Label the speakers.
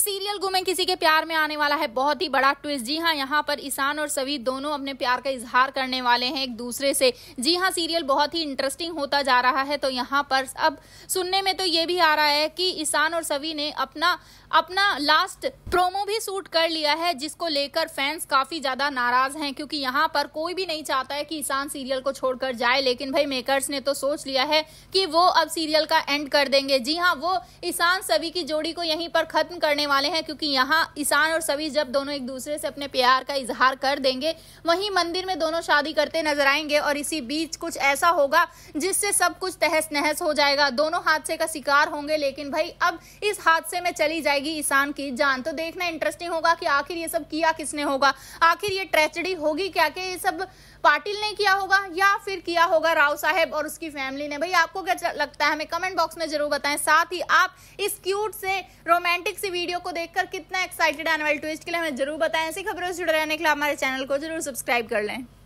Speaker 1: serial गुमे किसी के प्यार में आने वाला है बहुत ही बड़ा ट्विस्ट जी हाँ यहाँ पर ईशान और सवी दोनों अपने प्यार का इजहार करने वाले हैं एक दूसरे से जी हाँ सीरियल बहुत ही इंटरेस्टिंग होता जा रहा है तो यहाँ पर अब सुनने में तो ये भी आ रहा है कि ईशान और सवी ने अपना अपना लास्ट प्रोमो भी शूट कर लिया है जिसको लेकर फैंस काफ़ी ज़्यादा नाराज़ हैं क्योंकि यहाँ पर कोई भी नहीं चाहता है कि ईशान सीरियल को छोड़कर जाए लेकिन भाई मेकर्स ने तो सोच लिया है कि वो अब सीरियल का एंड कर देंगे जी हाँ वो ईशान सवी की जोड़ी को यहीं पर ख़त्म करने वाले हैं क्योंकि यहाँ ईशान और सभी जब दोनों एक दूसरे से अपने प्यार का इजहार कर देंगे वहीं मंदिर में दोनों शादी करते नजर आएंगे और इसी बीच कुछ ऐसा होगा जिससे सब कुछ तहस नहस हो जाएगा दोनों हादसे का शिकार होंगे लेकिन भाई अब इस हादसे में चली जाएगी ईशान की जान तो देखना इंटरेस्टिंग होगा कि आखिर ये सब किया किसने होगा आखिर ये ट्रेजेडी होगी क्या कि ये सब पाटिल ने किया होगा या फिर किया होगा राव साहेब और उसकी फैमिली ने भाई आपको क्या लगता है हमें कमेंट बॉक्स में जरूर बताएं साथ ही आप इस क्यूट से रोमांटिक सी वीडियो वीडियो को देखकर कितना एक्साइटेड एनुअल ट्विस्ट के लिए हमें जरूर बताएं ऐसी खबरों से जुड़े रहने के लिए हमारे चैनल को जरूर सब्सक्राइब कर लें